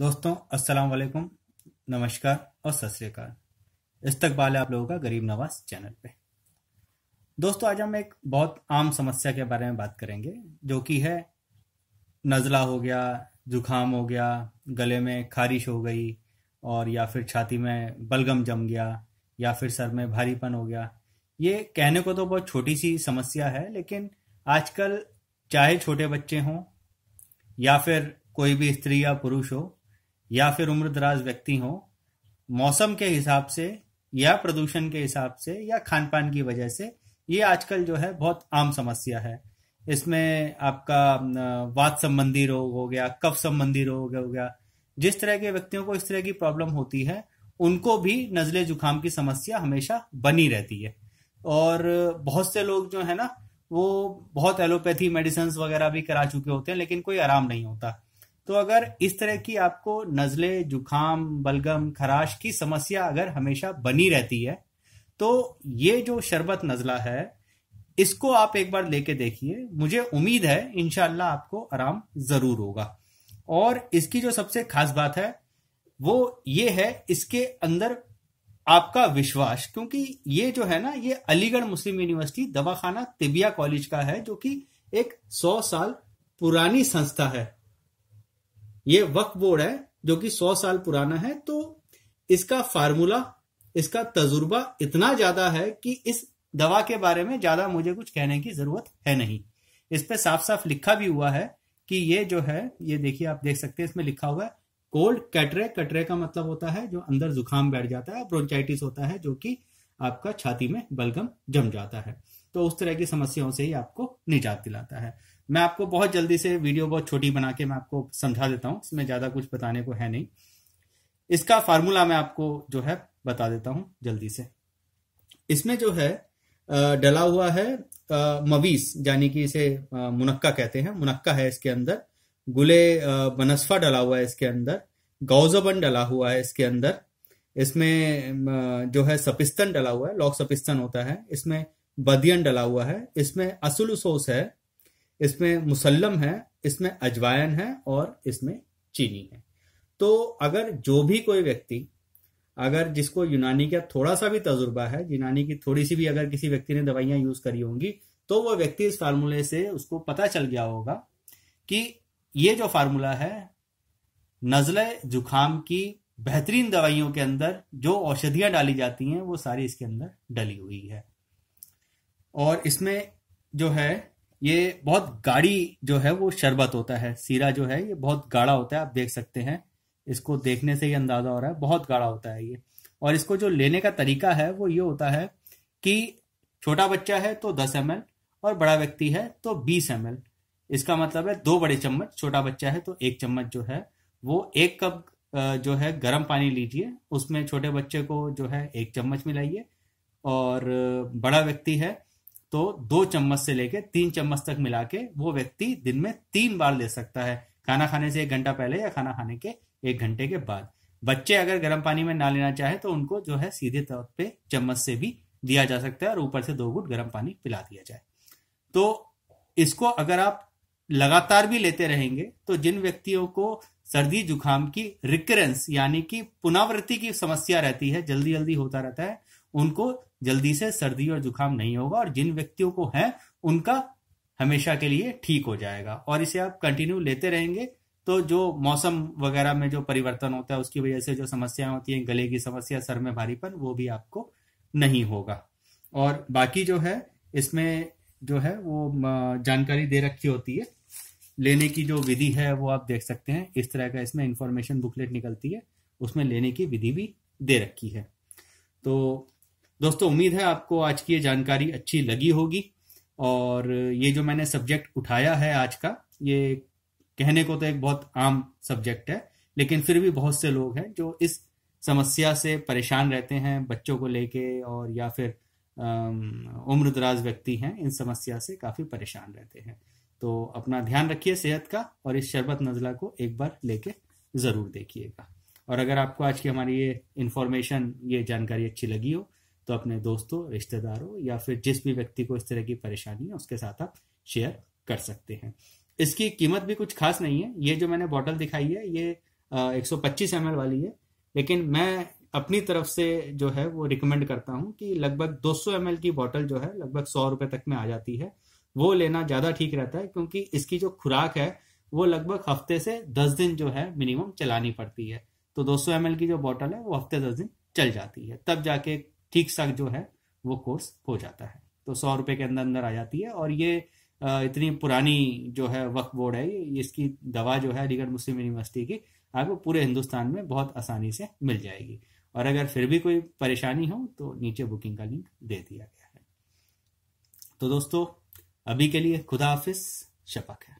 दोस्तों अस्सलाम वालेकुम नमस्कार और सत श्रीकाल इस्तकबाल है आप लोगों का गरीब नवाज चैनल पे दोस्तों आज हम एक बहुत आम समस्या के बारे में बात करेंगे जो कि है नज़ला हो गया जुखाम हो गया गले में खारिश हो गई और या फिर छाती में बलगम जम गया या फिर सर में भारीपन हो गया ये कहने को तो बहुत छोटी सी समस्या है लेकिन आजकल चाहे छोटे बच्चे हों या फिर कोई भी स्त्री या पुरुष हो या फिर उम्र दराज व्यक्ति हो मौसम के हिसाब से या प्रदूषण के हिसाब से या खान पान की वजह से ये आजकल जो है बहुत आम समस्या है इसमें आपका वात संबंधी रोग हो गया कफ संबंधी रोग हो गया जिस तरह के व्यक्तियों को इस तरह की प्रॉब्लम होती है उनको भी नज़ले जुकाम की समस्या हमेशा बनी रहती है और बहुत से लोग जो है ना वो बहुत एलोपैथी मेडिसिन वगैरह भी करा चुके होते हैं लेकिन कोई आराम नहीं होता तो अगर इस तरह की आपको नज़ले जुखाम बलगम खराश की समस्या अगर हमेशा बनी रहती है तो ये जो शरबत नज़ला है इसको आप एक बार लेके देखिए मुझे उम्मीद है इनशाला आपको आराम ज़रूर होगा और इसकी जो सबसे खास बात है वो ये है इसके अंदर आपका विश्वास क्योंकि ये जो है ना ये अलीगढ़ मुस्लिम यूनिवर्सिटी दवाखाना तिबिया कॉलेज का है जो कि एक सौ साल पुरानी संस्था है ये वक्फ बोर्ड है जो कि सौ साल पुराना है तो इसका फार्मूला इसका तजुर्बा इतना ज्यादा है कि इस दवा के बारे में ज्यादा मुझे कुछ कहने की जरूरत है नहीं इस पे साफ साफ लिखा भी हुआ है कि ये जो है ये देखिए आप देख सकते हैं इसमें लिखा हुआ है कोल्ड कैटरे कैटरे का मतलब होता है जो अंदर जुकाम बैठ जाता है ब्रोंचाइटिस होता है जो कि आपका छाती में बलगम जम जाता है तो उस तरह की समस्याओं से ही आपको निजात दिलाता है मैं आपको बहुत जल्दी से वीडियो बहुत छोटी बना के मैं आपको समझा देता हूँ इसमें ज़्यादा कुछ बताने को है नहीं इसका फार्मूला मैं आपको जो है बता देता हूँ जल्दी से इसमें जो है डला हुआ है मवीस यानी कि इसे मुनक्का कहते हैं मुनक्का है इसके अंदर गुले बनस्फा डला हुआ है इसके अंदर गौजबन डला हुआ है इसके अंदर इसमें जो है सपिस्तन डला हुआ है लॉक सपिस्तन होता है इसमें बदियन डला हुआ है इसमें असुलसोस है इसमें मुसलम है इसमें अजवायन है और इसमें चीनी है तो अगर जो भी कोई व्यक्ति अगर जिसको यूनानी का थोड़ा सा भी तजुर्बा है यूनानी की थोड़ी सी भी अगर किसी व्यक्ति ने दवाइयां यूज करी होंगी तो वह व्यक्ति इस फार्मूले से उसको पता चल गया होगा कि ये जो फार्मूला है नजले जुखाम की बेहतरीन दवाइयों के अंदर जो औषधियां डाली जाती हैं वो सारी इसके अंदर डली हुई है और इसमें जो है ये बहुत गाढ़ी जो है वो शरबत होता है सीरा जो है ये बहुत गाढ़ा होता है आप देख सकते हैं इसको देखने से ही अंदाजा हो रहा है बहुत गाढ़ा होता है ये और इसको जो लेने का तरीका है वो ये होता है कि छोटा बच्चा है तो दस एम और बड़ा व्यक्ति है तो बीस एम इसका मतलब है दो बड़े चम्मच छोटा बच्चा है तो एक चम्मच जो है वो एक कप जो है गर्म पानी लीजिए उसमें छोटे बच्चे को जो है एक चम्मच मिलाइए और बड़ा व्यक्ति है तो दो चम्मच से लेकर तीन चम्मच तक मिला के वो व्यक्ति दिन में तीन बार ले सकता है खाना खाने से एक घंटा पहले या खाना खाने के एक घंटे के बाद बच्चे अगर गर्म पानी में ना लेना चाहे तो उनको जो है सीधे तौर पे चम्मच से भी दिया जा सकता है और ऊपर से दो गुट गर्म पानी पिला दिया जाए तो इसको अगर आप लगातार भी लेते रहेंगे तो जिन व्यक्तियों को सर्दी जुकाम की रिकरेंस यानी कि पुनावृत्ति की समस्या रहती है जल्दी जल्दी होता रहता है उनको जल्दी से सर्दी और जुकाम नहीं होगा और जिन व्यक्तियों को है उनका हमेशा के लिए ठीक हो जाएगा और इसे आप कंटिन्यू लेते रहेंगे तो जो मौसम वगैरह में जो परिवर्तन होता है उसकी वजह से जो समस्याएं होती हैं गले की समस्या सर में भारीपन वो भी आपको नहीं होगा और बाकी जो है इसमें जो है वो जानकारी दे रखी होती है लेने की जो विधि है वो आप देख सकते हैं इस तरह का इसमें इंफॉर्मेशन बुकलेट निकलती है उसमें लेने की विधि भी दे रखी है तो दोस्तों उम्मीद है आपको आज की ये जानकारी अच्छी लगी होगी और ये जो मैंने सब्जेक्ट उठाया है आज का ये कहने को तो एक बहुत आम सब्जेक्ट है लेकिन फिर भी बहुत से लोग हैं जो इस समस्या से परेशान रहते हैं बच्चों को लेके और या फिर उम्र दराज व्यक्ति हैं इन समस्या से काफ़ी परेशान रहते हैं तो अपना ध्यान रखिए सेहत का और इस शरबत नज़ला को एक बार लेके ज़रूर देखिएगा और अगर आपको आज की हमारी ये इन्फॉर्मेशन ये जानकारी अच्छी लगी हो तो अपने दोस्तों रिश्तेदारों या फिर जिस भी व्यक्ति को इस तरह की परेशानी है उसके साथ आप शेयर कर सकते हैं इसकी कीमत भी कुछ खास नहीं है ये जो मैंने बॉटल दिखाई है ये एक सौ पच्चीस एम वाली है लेकिन मैं अपनी तरफ से जो है वो रिकमेंड करता हूँ कि लगभग 200 एम की बॉटल जो है लगभग सौ रुपए तक में आ जाती है वो लेना ज़्यादा ठीक रहता है क्योंकि इसकी जो खुराक है वो लगभग हफ्ते से दस दिन जो है मिनिमम चलानी पड़ती है तो 200 सौ की जो बॉटल है वो हफ्ते दस दिन चल जाती है तब जाके ठीक सा जो है वो कोर्स हो जाता है तो सौ रुपये के अंदर अंदर आ जाती है और ये इतनी पुरानी जो है वक्फ बोर्ड है इसकी दवा जो है अलीगढ़ मुस्लिम यूनिवर्सिटी की आपको पूरे हिंदुस्तान में बहुत आसानी से मिल जाएगी और अगर फिर भी कोई परेशानी हो तो नीचे बुकिंग का लिंक दे दिया गया है तो दोस्तों अभी के लिए खुदा हाफिज शपक है